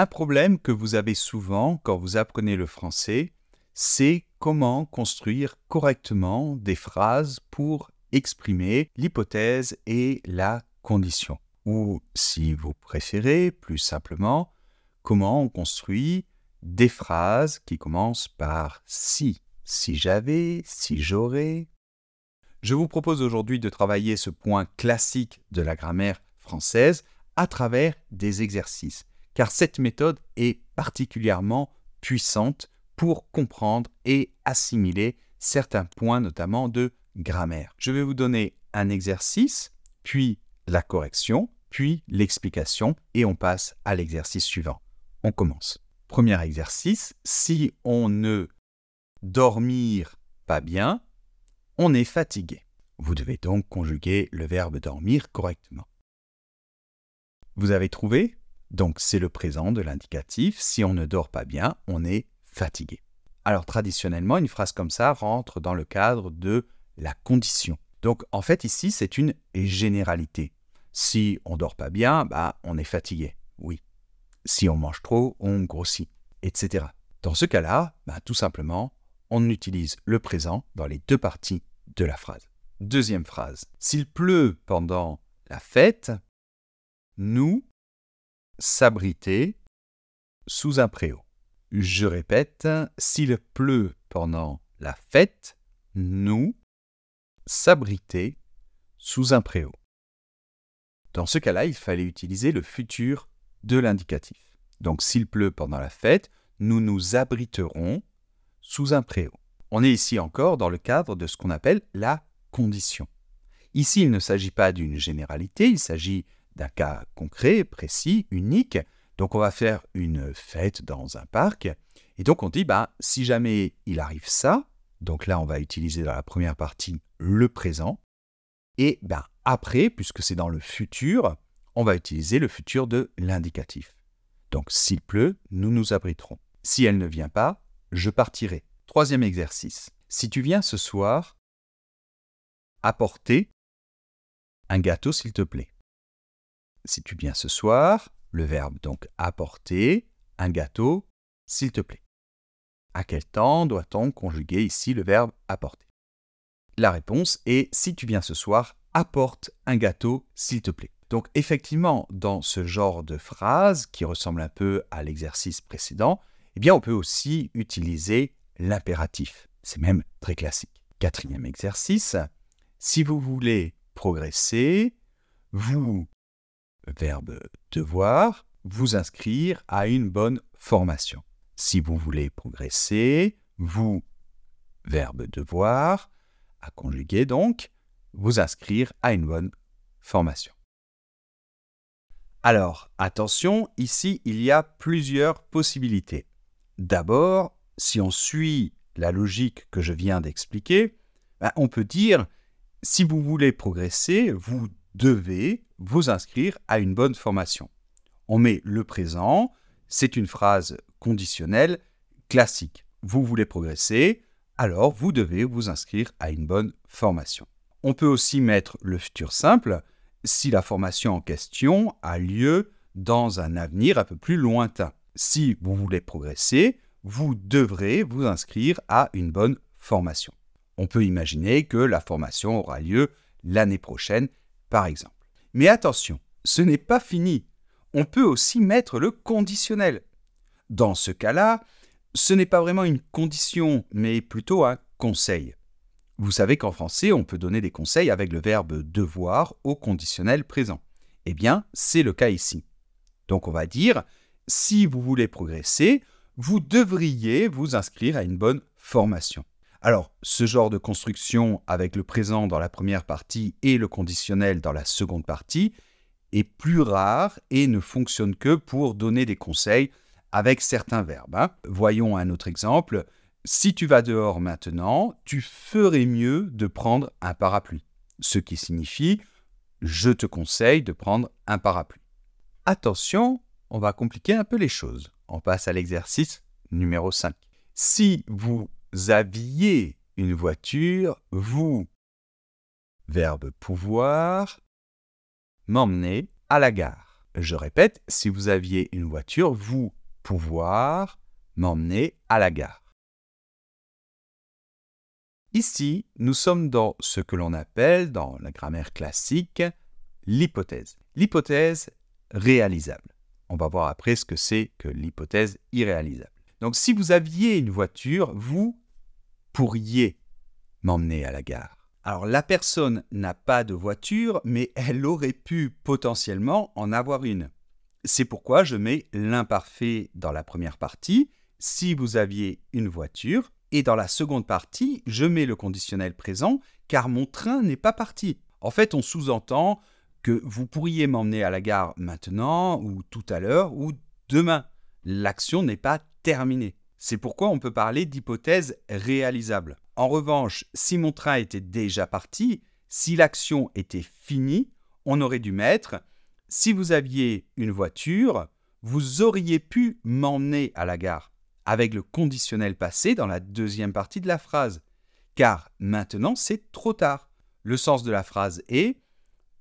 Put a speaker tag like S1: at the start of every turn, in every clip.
S1: Un problème que vous avez souvent quand vous apprenez le français, c'est comment construire correctement des phrases pour exprimer l'hypothèse et la condition. Ou, si vous préférez, plus simplement, comment on construit des phrases qui commencent par si, si j'avais, si j'aurais. Je vous propose aujourd'hui de travailler ce point classique de la grammaire française à travers des exercices car cette méthode est particulièrement puissante pour comprendre et assimiler certains points, notamment de grammaire. Je vais vous donner un exercice, puis la correction, puis l'explication, et on passe à l'exercice suivant. On commence. Premier exercice, si on ne dormir pas bien, on est fatigué. Vous devez donc conjuguer le verbe dormir correctement. Vous avez trouvé donc c'est le présent de l'indicatif. Si on ne dort pas bien, on est fatigué. Alors traditionnellement, une phrase comme ça rentre dans le cadre de la condition. Donc en fait ici, c'est une généralité. Si on dort pas bien, bah on est fatigué. Oui. Si on mange trop, on grossit, etc. Dans ce cas-là, bah, tout simplement, on utilise le présent dans les deux parties de la phrase. Deuxième phrase. S'il pleut pendant la fête, nous s'abriter sous un préau. Je répète, s'il pleut pendant la fête, nous s'abriter sous un préau. Dans ce cas-là, il fallait utiliser le futur de l'indicatif. Donc s'il pleut pendant la fête, nous nous abriterons sous un préau. On est ici encore dans le cadre de ce qu'on appelle la condition. Ici, il ne s'agit pas d'une généralité, il s'agit d'un cas concret, précis, unique. Donc on va faire une fête dans un parc. Et donc on dit, bah, si jamais il arrive ça, donc là on va utiliser dans la première partie le présent. Et ben après, puisque c'est dans le futur, on va utiliser le futur de l'indicatif. Donc s'il pleut, nous nous abriterons. Si elle ne vient pas, je partirai. Troisième exercice. Si tu viens ce soir, apporter un gâteau s'il te plaît. Si tu viens ce soir, le verbe donc apporter un gâteau, s'il te plaît. À quel temps doit-on conjuguer ici le verbe apporter La réponse est si tu viens ce soir, apporte un gâteau, s'il te plaît. Donc effectivement, dans ce genre de phrase qui ressemble un peu à l'exercice précédent, eh bien on peut aussi utiliser l'impératif. C'est même très classique. Quatrième exercice, si vous voulez progresser, vous verbe devoir, vous inscrire à une bonne formation. Si vous voulez progresser, vous, verbe devoir, à conjuguer donc, vous inscrire à une bonne formation. Alors, attention, ici, il y a plusieurs possibilités. D'abord, si on suit la logique que je viens d'expliquer, ben, on peut dire, si vous voulez progresser, vous devez vous inscrire à une bonne formation. On met le présent, c'est une phrase conditionnelle classique. Vous voulez progresser, alors vous devez vous inscrire à une bonne formation. On peut aussi mettre le futur simple si la formation en question a lieu dans un avenir un peu plus lointain. Si vous voulez progresser, vous devrez vous inscrire à une bonne formation. On peut imaginer que la formation aura lieu l'année prochaine par exemple. Mais attention, ce n'est pas fini. On peut aussi mettre le conditionnel. Dans ce cas-là, ce n'est pas vraiment une condition, mais plutôt un conseil. Vous savez qu'en français, on peut donner des conseils avec le verbe devoir au conditionnel présent. Eh bien, c'est le cas ici. Donc on va dire, si vous voulez progresser, vous devriez vous inscrire à une bonne formation. Alors, ce genre de construction avec le présent dans la première partie et le conditionnel dans la seconde partie est plus rare et ne fonctionne que pour donner des conseils avec certains verbes. Hein. Voyons un autre exemple. Si tu vas dehors maintenant, tu ferais mieux de prendre un parapluie. Ce qui signifie je te conseille de prendre un parapluie. Attention, on va compliquer un peu les choses. On passe à l'exercice numéro 5. Si vous aviez une voiture, vous, verbe pouvoir, m'emmener à la gare. Je répète, si vous aviez une voiture, vous, pouvoir, m'emmener à la gare. Ici, nous sommes dans ce que l'on appelle, dans la grammaire classique, l'hypothèse. L'hypothèse réalisable. On va voir après ce que c'est que l'hypothèse irréalisable. Donc si vous aviez une voiture, vous pourriez m'emmener à la gare. Alors la personne n'a pas de voiture, mais elle aurait pu potentiellement en avoir une. C'est pourquoi je mets l'imparfait dans la première partie, si vous aviez une voiture, et dans la seconde partie, je mets le conditionnel présent, car mon train n'est pas parti. En fait, on sous-entend que vous pourriez m'emmener à la gare maintenant, ou tout à l'heure, ou demain. L'action n'est pas c'est pourquoi on peut parler d'hypothèse réalisable. En revanche, si mon train était déjà parti, si l'action était finie, on aurait dû mettre si vous aviez une voiture, vous auriez pu m'emmener à la gare, avec le conditionnel passé dans la deuxième partie de la phrase, car maintenant c'est trop tard. Le sens de la phrase est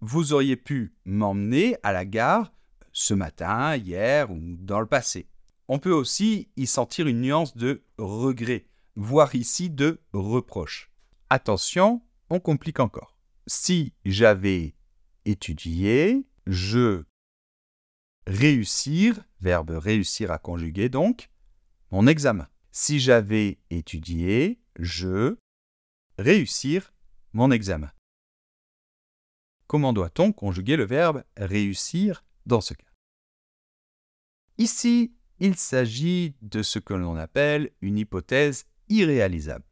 S1: vous auriez pu m'emmener à la gare ce matin, hier ou dans le passé. On peut aussi y sentir une nuance de regret, voire ici de reproche. Attention, on complique encore. Si j'avais étudié, je réussir, verbe réussir à conjuguer donc, mon examen. Si j'avais étudié, je réussir mon examen. Comment doit-on conjuguer le verbe réussir dans ce cas Ici, il s'agit de ce que l'on appelle une hypothèse irréalisable.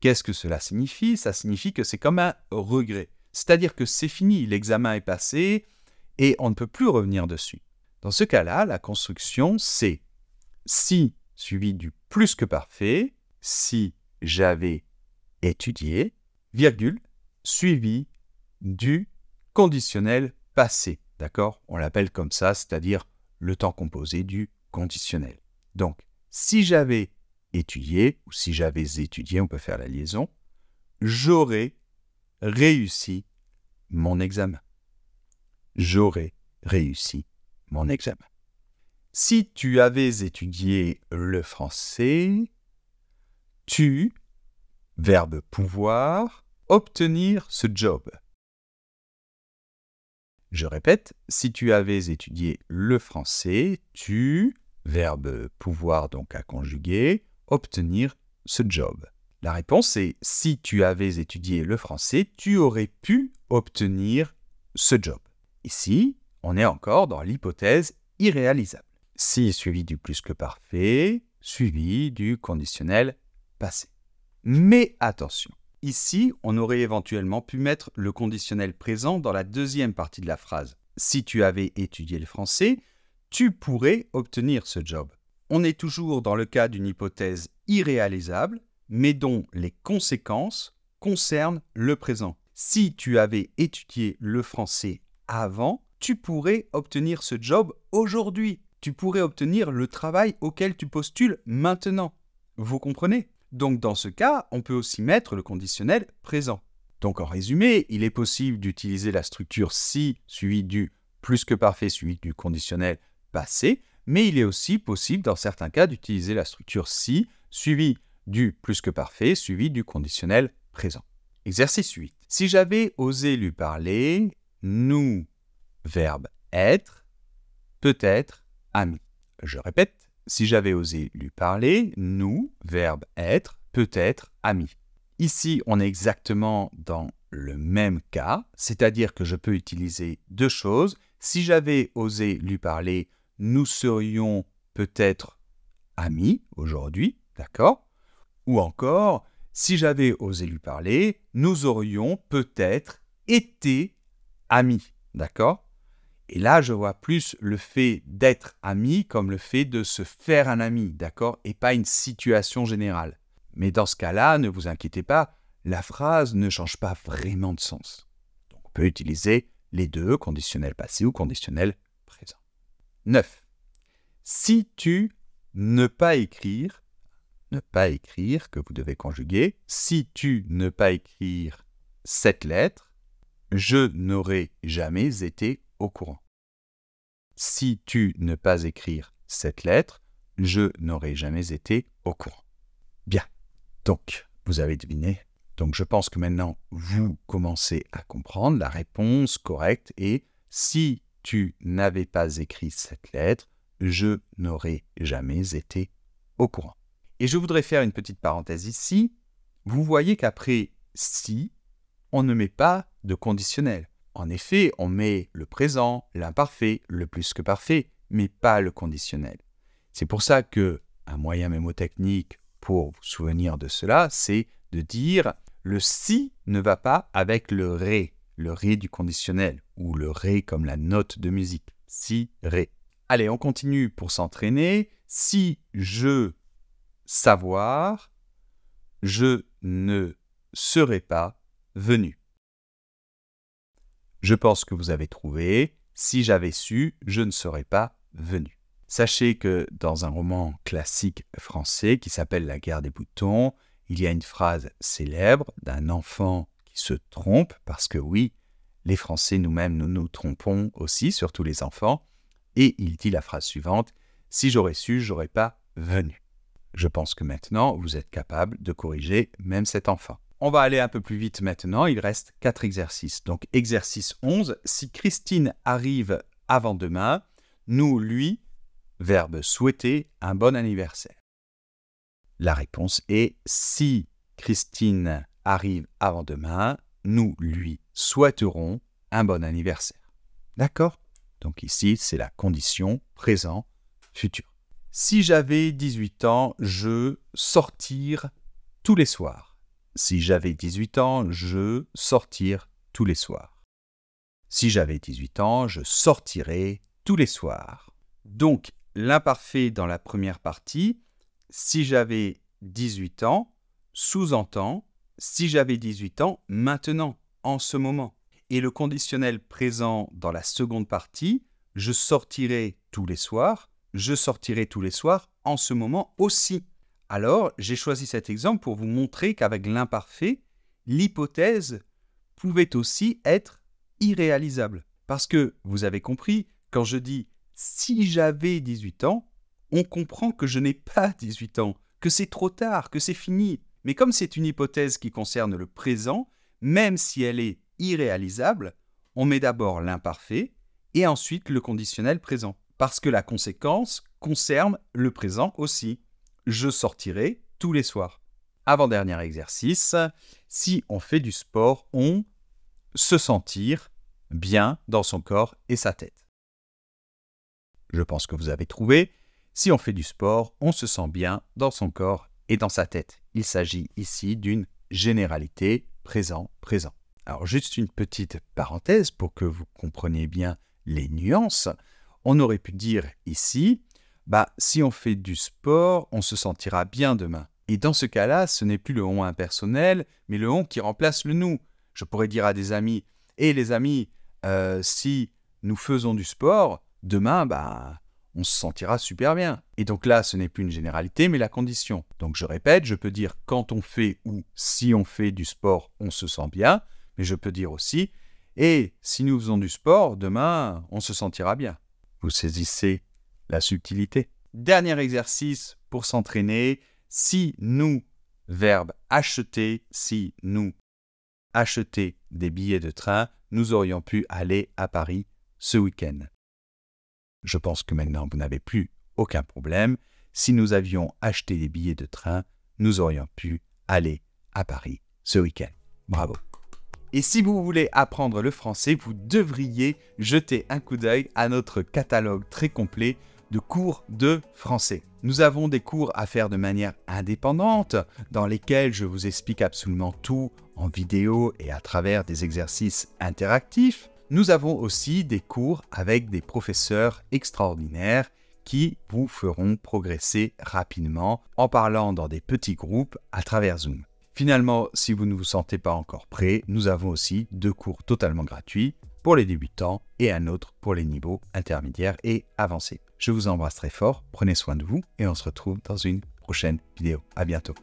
S1: Qu'est-ce que cela signifie Ça signifie que c'est comme un regret. C'est-à-dire que c'est fini, l'examen est passé et on ne peut plus revenir dessus. Dans ce cas-là, la construction, c'est si suivi du plus que parfait, si j'avais étudié, virgule, suivi du conditionnel passé. D'accord On l'appelle comme ça, c'est-à-dire le temps composé du conditionnel. Donc, si j'avais étudié, ou si j'avais étudié, on peut faire la liaison, j'aurais réussi mon examen. J'aurais réussi mon examen. Si tu avais étudié le français, tu, verbe pouvoir, obtenir ce job. Je répète, si tu avais étudié le français, tu verbe pouvoir donc à conjuguer, obtenir ce job La réponse est si tu avais étudié le français, tu aurais pu obtenir ce job. Ici, on est encore dans l'hypothèse irréalisable. Si suivi du plus que parfait, suivi du conditionnel passé. Mais attention, ici, on aurait éventuellement pu mettre le conditionnel présent dans la deuxième partie de la phrase. Si tu avais étudié le français, tu pourrais obtenir ce job. On est toujours dans le cas d'une hypothèse irréalisable, mais dont les conséquences concernent le présent. Si tu avais étudié le français avant, tu pourrais obtenir ce job aujourd'hui. Tu pourrais obtenir le travail auquel tu postules maintenant. Vous comprenez Donc dans ce cas, on peut aussi mettre le conditionnel présent. Donc en résumé, il est possible d'utiliser la structure si suivie du plus que parfait suivi du conditionnel passé, mais il est aussi possible dans certains cas d'utiliser la structure si suivie du plus que parfait suivi du conditionnel présent. Exercice 8. Si j'avais osé lui parler, nous, verbe être, peut-être, ami. Je répète, si j'avais osé lui parler, nous, verbe être, peut-être, ami. Ici, on est exactement dans le même cas, c'est-à-dire que je peux utiliser deux choses. Si j'avais osé lui parler, nous serions peut-être amis aujourd'hui, d'accord Ou encore, si j'avais osé lui parler, nous aurions peut-être été amis, d'accord Et là, je vois plus le fait d'être ami comme le fait de se faire un ami, d'accord Et pas une situation générale. Mais dans ce cas-là, ne vous inquiétez pas, la phrase ne change pas vraiment de sens. Donc on peut utiliser les deux, conditionnel passé ou conditionnel présent. 9. Si tu ne pas écrire, ne pas écrire, que vous devez conjuguer, si tu ne pas écrire cette lettre, je n'aurais jamais été au courant. Si tu ne pas écrire cette lettre, je n'aurais jamais été au courant. Bien. Donc, vous avez deviné. Donc, je pense que maintenant, vous commencez à comprendre. La réponse correcte et si tu n'avais pas écrit cette lettre, je n'aurais jamais été au courant. Et je voudrais faire une petite parenthèse ici. Vous voyez qu'après si, on ne met pas de conditionnel. En effet, on met le présent, l'imparfait, le plus que parfait, mais pas le conditionnel. C'est pour ça que un moyen mémotechnique pour vous souvenir de cela, c'est de dire le si ne va pas avec le ré le ré du conditionnel, ou le ré comme la note de musique, si, ré. Allez, on continue pour s'entraîner. Si je savoir, je ne serais pas venu. Je pense que vous avez trouvé. Si j'avais su, je ne serais pas venu. Sachez que dans un roman classique français qui s'appelle La guerre des boutons, il y a une phrase célèbre d'un enfant se trompe parce que oui, les Français nous-mêmes, nous nous trompons aussi, surtout les enfants, et il dit la phrase suivante, Si j'aurais su, j'aurais pas venu. Je pense que maintenant, vous êtes capable de corriger même cet enfant. On va aller un peu plus vite maintenant, il reste quatre exercices. Donc exercice 11, si Christine arrive avant demain, nous lui, verbe souhaiter, un bon anniversaire. La réponse est si Christine arrive avant demain, nous lui souhaiterons un bon anniversaire. D'accord Donc ici, c'est la condition présent, futur. Si j'avais 18 ans, je sortir tous les soirs. Si j'avais 18 ans, je sortir tous les soirs. Si j'avais 18 ans, je sortirais tous les soirs. Donc, l'imparfait dans la première partie, si j'avais 18 ans, sous-entend si j'avais 18 ans, maintenant, en ce moment. Et le conditionnel présent dans la seconde partie, je sortirai tous les soirs, je sortirai tous les soirs en ce moment aussi. Alors, j'ai choisi cet exemple pour vous montrer qu'avec l'imparfait, l'hypothèse pouvait aussi être irréalisable. Parce que, vous avez compris, quand je dis si j'avais 18 ans, on comprend que je n'ai pas 18 ans, que c'est trop tard, que c'est fini, mais comme c'est une hypothèse qui concerne le présent, même si elle est irréalisable, on met d'abord l'imparfait et ensuite le conditionnel présent, parce que la conséquence concerne le présent aussi. Je sortirai tous les soirs. Avant-dernier exercice, si on fait du sport, on se sentir bien dans son corps et sa tête. Je pense que vous avez trouvé. Si on fait du sport, on se sent bien dans son corps et dans sa tête. Il s'agit ici d'une généralité présent-présent. Alors juste une petite parenthèse pour que vous compreniez bien les nuances. On aurait pu dire ici, bah si on fait du sport, on se sentira bien demain. Et dans ce cas-là, ce n'est plus le on impersonnel, mais le on qui remplace le nous. Je pourrais dire à des amis, et eh, les amis, euh, si nous faisons du sport, demain, bah on se sentira super bien. Et donc là, ce n'est plus une généralité, mais la condition. Donc je répète, je peux dire quand on fait ou si on fait du sport, on se sent bien, mais je peux dire aussi, et si nous faisons du sport, demain, on se sentira bien. Vous saisissez la subtilité. Dernier exercice pour s'entraîner, si nous, verbe acheter, si nous acheter des billets de train, nous aurions pu aller à Paris ce week-end. Je pense que maintenant vous n'avez plus aucun problème. Si nous avions acheté des billets de train, nous aurions pu aller à Paris ce week-end. Bravo. Et si vous voulez apprendre le français, vous devriez jeter un coup d'œil à notre catalogue très complet de cours de français. Nous avons des cours à faire de manière indépendante, dans lesquels je vous explique absolument tout en vidéo et à travers des exercices interactifs. Nous avons aussi des cours avec des professeurs extraordinaires qui vous feront progresser rapidement en parlant dans des petits groupes à travers Zoom. Finalement, si vous ne vous sentez pas encore prêt, nous avons aussi deux cours totalement gratuits pour les débutants et un autre pour les niveaux intermédiaires et avancés. Je vous embrasse très fort, prenez soin de vous et on se retrouve dans une prochaine vidéo. À bientôt.